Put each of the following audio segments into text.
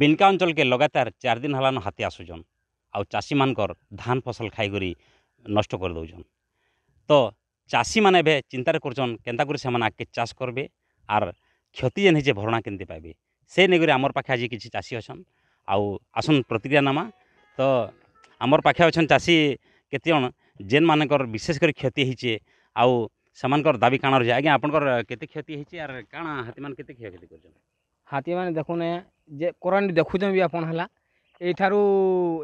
ବିଲ୍କା ଅଞ୍ଚଲ୍କେ ଲଗାତାର ଚାରି ଦିନ ହେଲାନ ହାତୀ ଆସୁଛନ୍ ଆଉ ଚାଷୀମାନଙ୍କର ଧାନ ଫସଲ ଖାଇକରି ନଷ୍ଟ କରିଦେଉଛନ୍ ତ ଚାଷୀମାନେ ଏବେ ଚିନ୍ତାରେ କରୁଛନ୍ କେନ୍ତା କରି ସେମାନେ ଆଗ୍କେ ଚାଷ କରବେ ଆର୍ କ୍ଷତି ଯେନ୍ ହେଇଛେ ଭରଣା କେମିତି ପାଇବେ ସେ ନେଇକରି ଆମର ପାଖେ ଆଜି କିଛି ଚାଷୀ ଅଛନ୍ ଆଉ ଆସନ୍ ପ୍ରତିକ୍ରିୟା ନେମା ତ ଆମର ପାଖେ ଅଛନ୍ ଚାଷୀ କେତେ ଜଣ ଯେନ୍ମାନଙ୍କର ବିଶେଷ କରି କ୍ଷତି ହେଇଛେ ଆଉ ସେମାନଙ୍କର ଦାବି କାଣା ରହିଛେ ଆଜ୍ଞା ଆପଣଙ୍କର କେତେ କ୍ଷତି ହେଇଛେ ଆର୍ କାଣା ହାତୀମାନେ କେତେ କ୍ଷୟକ୍ଷତି କରୁଛନ୍ ହାତୀମାନେ ଦେଖୁନେ ଯେ କରଣ୍ଟ ଦେଖୁଛନ୍ ବି ଆପଣ ହେଲା ଏଇଠାରୁ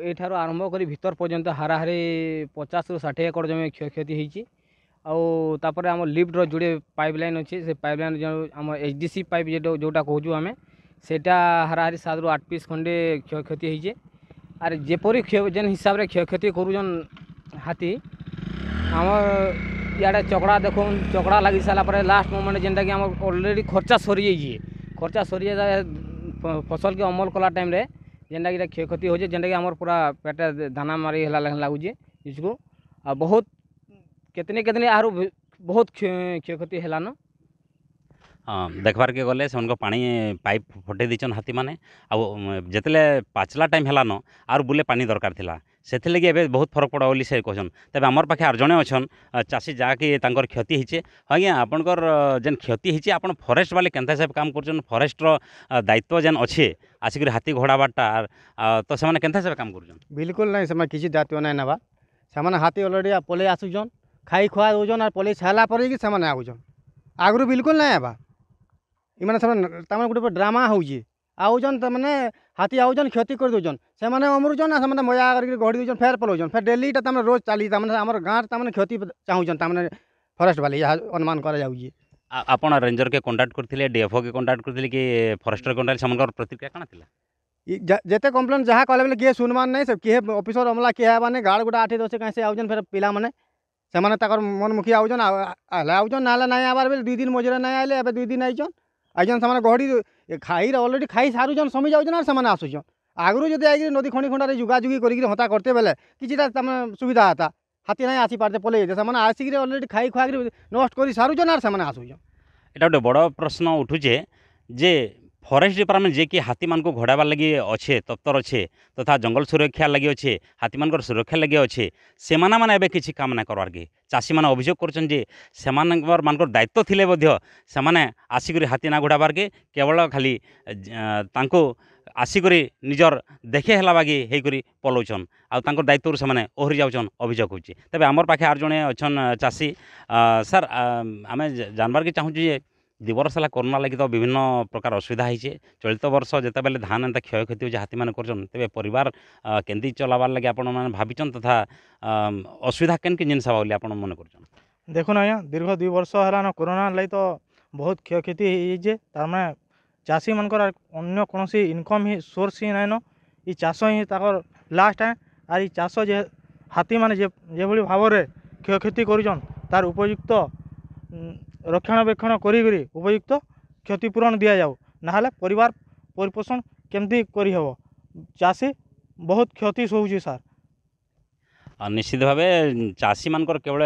ଏଇଠାରୁ ଆରମ୍ଭ କରି ଭିତର ପର୍ଯ୍ୟନ୍ତ ହାରାହାରି ପଚାଶରୁ ଷାଠିଏ ଏକର ଜମି କ୍ଷୟକ୍ଷତି ହେଇଛି ଆଉ ତାପରେ ଆମ ଲିଫ୍ଟର ଯୋଡ଼େ ପାଇପ୍ ଲାଇନ୍ ଅଛି ସେ ପାଇପ୍ ଲାଇନ୍ ଯେଉଁ ଆମ ଏଚ୍ ଡି ସି ପାଇପ୍ ଯେଉଁଟା କହୁଛୁ ଆମେ ସେଇଟା ହାରାହାରି ସାତରୁ ଆଠ ପିସ୍ ଖଣ୍ଡେ କ୍ଷୟକ୍ଷତି ହେଇଛେ ଆର୍ ଯେପରି କ୍ଷୟ ଯେନ୍ ହିସାବରେ କ୍ଷୟକ୍ଷତି କରୁଛନ୍ ହାତୀ ଆମର ଇଆଡ଼େ ଚକଡ଼ା ଦେଖୁନ୍ ଚକଡ଼ା ଲାଗି ସାରିଲା ପରେ ଲାଷ୍ଟ ମୋମେଣ୍ଟ ଯେନ୍ଟାକି ଆମର ଅଲରେଡ଼ି ଖର୍ଚ୍ଚା ସରିଯାଇଛି खर्चा सर फसल के अमल कला टाइम जेनटा कि क्षय क्षति हो जेनटा कि पूरा पेटे दाना मारी लगुचे जिस को बहुत कतने कतने आरु बहुत क्षय क्षति हलान हाँ देखवार के गले से उनको पानी पाइप फटे दीचन हाथी मैंने जिते पचला टाइम हलान आर बुले पानी दरकार थिला ସେଥିଲାଗି ଏବେ ବହୁତ ଫରକ ପଡ଼ବ ବୋଲି ସେ କହୁଛନ୍ ତେବେ ଆମର ପାଖେ ଆର୍ ଜଣେ ଅଛନ୍ ଚାଷୀ ଯାହାକି ତାଙ୍କର କ୍ଷତି ହେଇଛେ ଆଜ୍ଞା ଆପଣଙ୍କର ଯେନ୍ କ୍ଷତି ହେଇଛି ଆପଣ ଫରେଷ୍ଟ ବାଲେ କେନ୍ତା ହିସାବରେ କାମ କରୁଛନ୍ ଫରେଷ୍ଟର ଦାୟିତ୍ୱ ଯେନ୍ ଅଛେ ଆସିକରି ହାତୀ ଘୋଡ଼ାବାରଟା ତ ସେମାନେ କେନ୍ତା ହିସାବରେ କାମ କରୁଛନ୍ ବିଲକୁଲ ନାଇଁ ସେମାନେ କିଛି ଦାୟିତ୍ୱ ନାଇଁ ନେବା ସେମାନେ ହାତୀ ଅଲରେଡ଼ି ପଲେଇ ଆସୁଛନ୍ ଖାଇ ଖୁଆ ଦେଉଛନ୍ ଆର୍ ପଲେଇ ସାରିଲା ପରେ କି ସେମାନେ ଆସୁଛନ୍ ଆଗରୁ ବିଲକୁଲ ନାଇଁ ହେବା ଇମାନେ ସେମାନେ ତାମାନେ ଗୋଟେ ଡ୍ରାମା ହେଉଛେ ଆଉଛନ୍ ତାମାନେ हाथी आउजन क्षति कर दौन से अमरुजन से मजा करके गढ़ दौन फेर पलाऊन फिर डेली तमें रोज चली गाँव तमें क्षति चाहूँ तमें फरेस्ट वाली यहाँ अनुमान कर आप रेंजर के कंडक्ट करते डीएफओ के कंटाक्ट करते कि फरेस्टर के कंडक्ट समय प्रतिक्रिया कहना था जिते कम्प्लेन जहाँ कले किए सुनवान नहीं किए अफिसर अमला किए हेबाने गार्ड गुटा आठ दस कहीं से आउजन फिर पिलाने से मनमुखी आउजन आउजन ना नाई आबार बोले दुई दिन मजुरा नाई आए दुई दिन आईन ଆଇଛନ୍ ସେମାନେ ଗହଡ଼ି ଖାଇର ଅଲରେଡ଼ି ଖାଇ ସାରୁଛନ୍ ସମି ଯାଉଛନ୍ ଆର୍ ସେମାନେ ଆସୁଛନ୍ ଆଗରୁ ଯଦି ଯାଇକିରି ନଦୀ ଖଣି ଖଣ୍ଡାରେ ଯୁଗାଯୁଗି କରିକିରି ହତା କରତେ ବେଲେ କିଛିଟା ତାମାନେ ସୁବିଧା ହେତା ହାତୀ ନାଇଁ ଆସିପାରତେ ପଲେଇ ଯେତେ ସେମାନେ ଆସିକିରି ଅଲରେଡ଼ି ଖାଇ ଖୁଆକିରି ନଷ୍ଟ କରି ସାରୁଛନ୍ ଆର୍ ସେମାନେ ଆସୁଛନ୍ ଏଇଟା ଗୋଟେ ବଡ଼ ପ୍ରଶ୍ନ ଉଠୁଛେ ଯେ ফরেস্ট ডিপার্টমেন্ট যেকি হাতীমানকু ঘোড়াবার লাগি অছে দপ্তর অছে তথা জঙ্গল সুরক্ষা লাগি অছে হাতীমানকর সুরক্ষা লাগি অছে সেমানা মানে এবে কিছু কাম না করবারকে চাষীমানে অভিযোগ করছেন যে সেমানকর মানকর দায়িত্ব থিলে মধ্য সেমানে আসিকরি হাতি না ঘোড়াবারকে কেবল খালি তাঙ্কু আসিকরি নিজর দেখে হেলা বাগি হইকরি পলৌছন আর তাঙ্কর দায়িত্বর সেমানে ওহরি যাওছন অভিযোগ হচ্ছে তবে আমার পাখে আর জনে অছন চাষী স্যার আমি জানবারকে চাহুছি যে দুবর্ষ করোনা লাগি তো বিভিন্ন প্রকার অসুবিধা হয়েছে চলিত বর্ষ যেতবে ধান এটা ক্ষয়ক্ষতি হচ্ছে হাতি মানে করছেন তবে পরিবার কেন্দি চলাবার লাগে আপনার মানে ভাবিছেন তথা অসুবিধা কেন কি জিনিস হবা বলে আপনার মনে করছেন দেখুন আজ্ঞা দীর্ঘ দুই বর্ষ হল করোনা লাগি তো বহুত ক্ষয়ক্ষতি হয়েছে তার মানে চাষী মানকর অন্য কোণী ইনকম হি সোর্স হি নাইন ই চাষ হি তাকর লাস্ট আর এই চাষ যে হাতি মানে যেভাবে ভাবরে ক্ষয়ক্ষতি করছেন তার উপযুক্ত রক্ষণাবেক্ষণ করি উপযুক্ত ক্ষতিপূরণ দিয়া যাও না হলে পরিবার পরিপোষণ কেমতি করি হব চাষী বহুত ক্ষতি সহুছি স্যার নিশ্চিত ভাবে চাষী মানকর কেবল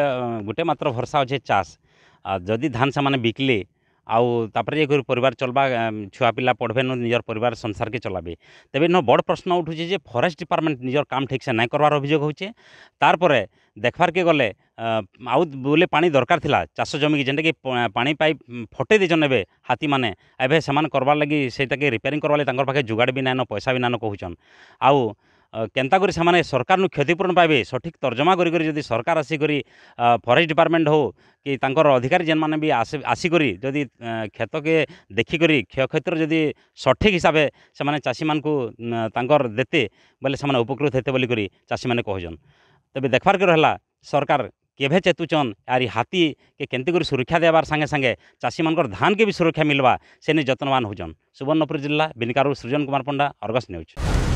গোটে মাত্র ভরসা অছে চাষ আর যদি ধান সে বিকলে আউ তাপরে যে পরিবার চলবা ছুয়া পিলা পড়বে ন নিজের পরিবার সংসারকে চলাবে তবে ন বড় প্রশ্ন উঠুছে যে ফরেস্ট ডিপার্টমেন্ট নিজের কাম ঠিকসে নাই করবার অভিযোগ হচ্ছে তারপরে দেখবারকে গলে আউ বোলে পানি দরকার লা চাষ জমিকে যেটাকি পানি পাইপ ফটাই দিয়েছন এবে হাতি মানে এবে সে করবার লাগি সেইটাকে রিপেয়ারিং করবার লাগে তাঁর পাখে যোগাড় বি নাইন পয়সা বি নাইন কহুছন আউ কেন্তা করে সে সরকার ক্ষতিপূরণ পাইবে সঠিক তর্জমা করি যদি সরকার আসিকি ফরেস্ট ডিপার্টমেন্ট হো কি তাঁর অধিকারী যে বি আসিকি যদি ক্ষেতকে দেখিকি ক্ষয়ক্ষতির যদি সঠিক হিসাবে সে চাষী মানুষ তাঁর দেতে বলে সে উপকৃত হেতে বলিকি চাষী মানে কহজন তবে দেখবার হলা সরকার କେଭେ ଚେତୁଛନ୍ ଆର୍ ଇ ହାତୀକେ କେନ୍ତି କରି ସୁରକ୍ଷା ଦେବାର୍ ସାଙ୍ଗେ ସାଙ୍ଗେ ଚାଷୀମାନଙ୍କର ଧାନ୍କେ ବି ସୁରକ୍ଷା ମିଲ୍ବା ସେନେ ଯତ୍ନବାନ ହଉଛନ୍ ସୁବର୍ଣ୍ଣପୁର ଜିଲ୍ଲା ବିନିକାରୁ ସୃଜନ କୁମାର ପଣ୍ଡା ଅର୍ଗସ୍ ନ୍ୟୁଜ୍